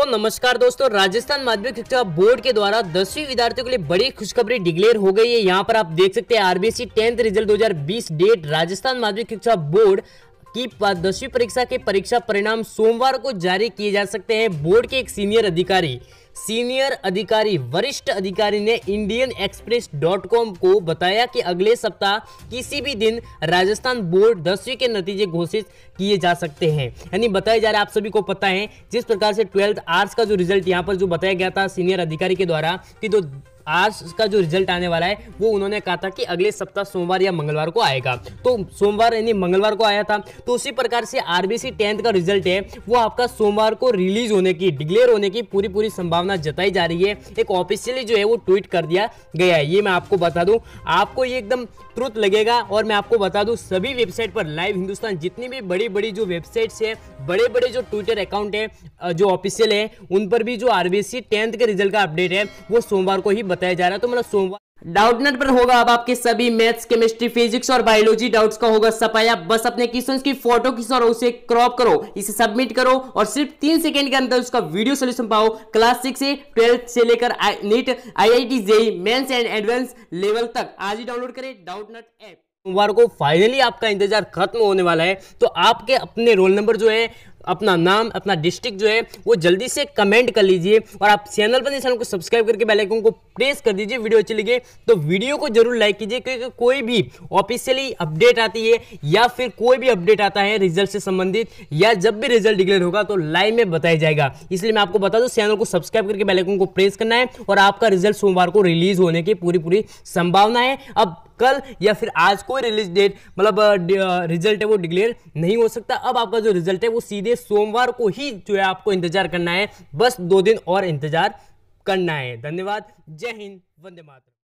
को नमस्कार दोस्तों राजस्थान माध्यमिक शिक्षा बोर्ड के द्वारा दसवीं विद्यार्थियों के लिए बड़ी खुशखबरी डिक्लेयर हो गई है यहाँ पर आप देख सकते हैं RBC tenth result 2020 date Rajasthan माध्यमिक शिक्षा बोर्ड कि दसवीं परीक्षा के परीक्षा परिणाम सोमवार को जारी किए जा सकते हैं बोर्ड के एक सीनियर अधिकारी सीनियर अधिकारी वरिष्ठ अधिकारी ने इंडियन एक्सप्रेस डॉट कॉम को बताया कि अगले सप्ताह किसी भी दिन राजस्थान बोर्ड दसवीं के नतीजे घोषित किए जा सकते हैं यानी बताया जा रहा है आप सभी को पता है जिस प्रकार से ट्वेल्थ आर्ट्स का जो रिजल्ट यहाँ पर जो बताया गया था सीनियर अधिकारी के द्वारा कि जो आज का जो रिजल्ट आने वाला है वो उन्होंने कहा था कि अगले सप्ताह सोमवार या मंगलवार को आएगा तो सोमवार यानी मंगलवार को आया था तो उसी प्रकार से आरबीसी टेंथ का रिजल्ट है वो आपका सोमवार को रिलीज होने की डिक्लेयर होने की पूरी पूरी संभावना जताई जा रही है एक ऑफिशियली जो है वो ट्वीट कर दिया गया है ये मैं आपको बता दूँ आपको ये एकदम ट्रुथ लगेगा और मैं आपको बता दूँ सभी वेबसाइट पर लाइव हिंदुस्तान जितनी भी बड़ी बड़ी जो वेबसाइट्स है बड़े बड़े जो ट्विटर अकाउंट है जो ऑफिशियल है उन पर भी जो आरबीसी टेंथ के रिजल्ट का अपडेट है वो सोमवार को ही बता बताया जा रहा है तो मतलब सोमवार डाउटनेट पर होगा अब आपके सभी मैथ्स केमिस्ट्री फिजिक्स और बायोलॉजी डाउट्स का होगा सफाया बस अपने क्वेश्चंस की फोटो खींचो और उसे क्रॉप करो इसे सबमिट करो और सिर्फ तीन सेकंड के अंदर उसका वीडियो सोल्यूशन पाओ क्लास सिक्स से ट्वेल्थ से लेकर NEET I I T JEE mains and advance level तक आज ही डाउनलोड करें डाउटनेट ऐप सोमवार को फाइनली आपका इंतजार खत्म होने वाला है तो आपके अपने रोल नंबर जो है अपना नाम अपना डिस्ट्रिक्ट जो है वो जल्दी से कमेंट कर लीजिए और आप चैनल पर चैनल को सब्सक्राइब करके बेल आइकन को प्रेस कर दीजिए वीडियो अच्छी लगे तो वीडियो को जरूर लाइक कीजिए क्योंकि कोई भी ऑफिशियली अपडेट आती है या फिर कोई भी अपडेट आता है रिजल्ट से संबंधित या जब भी रिजल्ट डिक्लेयर होगा तो लाइव में बताया जाएगा इसलिए मैं आपको बता दूँ चैनल को सब्सक्राइब करके बेलाइकन को प्रेस करना है और आपका रिजल्ट सोमवार को रिलीज होने की पूरी पूरी संभावना है अब कल या फिर आज कोई रिलीज डेट मतलब रिजल्ट है वो डिक्लेयर नहीं हो सकता अब आपका जो रिजल्ट है वो सीधे लिए सोमवार को ही जो है आपको इंतजार करना है बस दो दिन और इंतजार करना है धन्यवाद जय हिंद वंदे मातरम